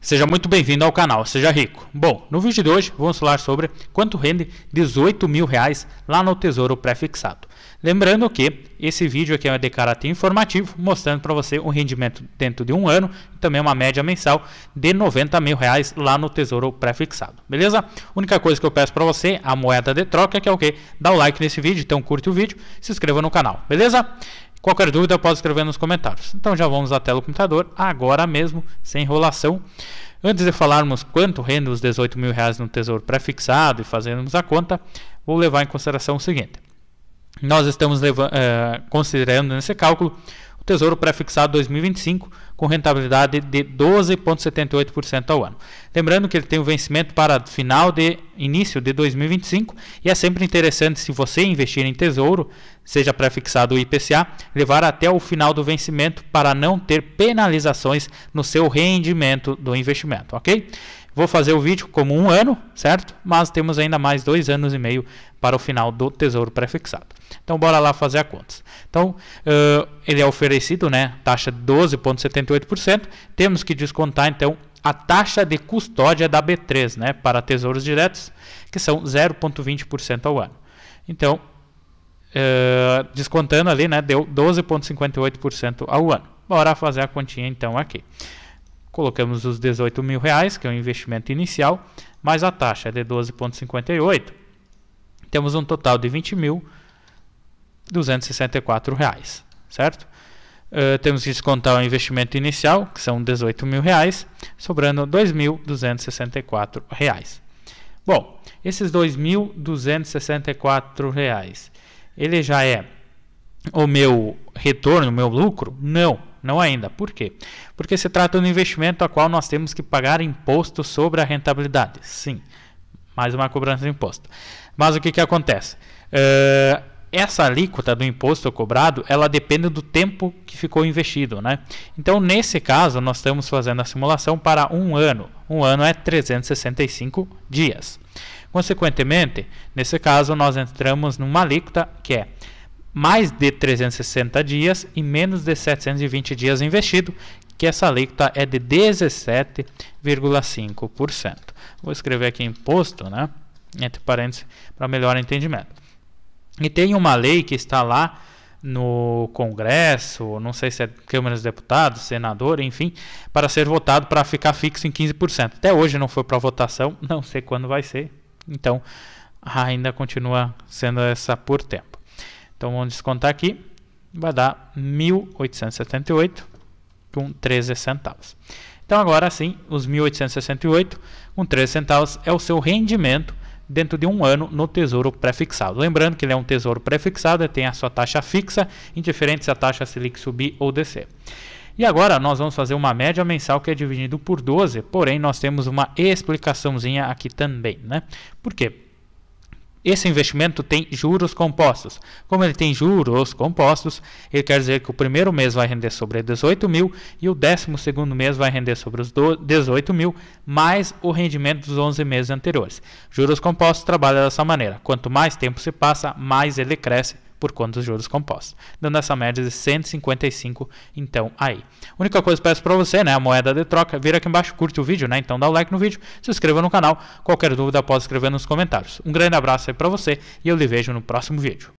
Seja muito bem-vindo ao canal Seja Rico. Bom, no vídeo de hoje vamos falar sobre quanto rende 18 mil reais lá no Tesouro Prefixado. Lembrando que esse vídeo aqui é de caráter informativo, mostrando para você o rendimento dentro de um ano e também uma média mensal de 90 mil reais lá no Tesouro Prefixado, beleza? A única coisa que eu peço para você, a moeda de troca, que é o que? Dá o like nesse vídeo, então curte o vídeo, se inscreva no canal, beleza? Qualquer dúvida pode escrever nos comentários. Então já vamos à tela do computador, agora mesmo, sem enrolação. Antes de falarmos quanto rende os 18 mil reais no tesouro pré-fixado e fazermos a conta, vou levar em consideração o seguinte. Nós estamos levando, eh, considerando nesse cálculo o tesouro pré-fixado 2025 com rentabilidade de 12,78% ao ano. Lembrando que ele tem o um vencimento para final de início de 2025 e é sempre interessante se você investir em tesouro, seja prefixado o IPCA, levar até o final do vencimento para não ter penalizações no seu rendimento do investimento, ok? Vou fazer o vídeo como um ano, certo? Mas temos ainda mais dois anos e meio para o final do tesouro prefixado. Então, bora lá fazer a contas. Então, uh, ele é oferecido, né? Taxa 12,78%. Temos que descontar, então, a taxa de custódia da B3 né, para tesouros diretos, que são 0,20% ao ano. Então, uh, descontando ali, né, deu 12,58% ao ano. Bora fazer a continha então aqui. Colocamos os 18 mil reais, que é o investimento inicial, mais a taxa de 12,58. Temos um total de 20.264 reais, certo? Eh, temos que descontar o investimento inicial, que são 18 mil reais, sobrando 2.264 reais. Bom, esses 2.264 reais, ele já é o meu retorno, o meu lucro? Não, não ainda. Por quê? Porque se trata de um investimento a qual nós temos que pagar imposto sobre a rentabilidade. Sim, mais uma cobrança de imposto. Mas o que, que acontece? Uh, essa alíquota do imposto cobrado, ela depende do tempo que ficou investido, né? Então, nesse caso, nós estamos fazendo a simulação para um ano. Um ano é 365 dias. Consequentemente, nesse caso, nós entramos numa alíquota que é mais de 360 dias e menos de 720 dias investido, que essa alíquota é de 17,5%. Vou escrever aqui imposto, né? Entre parênteses, para melhor entendimento. E tem uma lei que está lá no Congresso, não sei se é Câmara dos Deputados, Senador, enfim, para ser votado para ficar fixo em 15%. Até hoje não foi para votação, não sei quando vai ser. Então, ainda continua sendo essa por tempo. Então, vamos descontar aqui, vai dar 1878 com 13 centavos. Então, agora sim, os 1868 com 13 centavos é o seu rendimento dentro de um ano no tesouro prefixado. Lembrando que ele é um tesouro prefixado e tem a sua taxa fixa, indiferente se a taxa Selic subir ou descer. E agora nós vamos fazer uma média mensal que é dividido por 12, porém nós temos uma explicaçãozinha aqui também, né? Por quê? Esse investimento tem juros compostos. Como ele tem juros compostos, ele quer dizer que o primeiro mês vai render sobre 18 mil e o décimo segundo mês vai render sobre os 18 mil mais o rendimento dos 11 meses anteriores. Juros compostos trabalha dessa maneira. Quanto mais tempo se passa, mais ele cresce por conta dos juros compostos, dando essa média de 155, então aí. Única coisa que peço para você, né, a moeda de troca, vira aqui embaixo, curte o vídeo, né, então dá o like no vídeo, se inscreva no canal, qualquer dúvida pode escrever nos comentários. Um grande abraço aí para você e eu lhe vejo no próximo vídeo.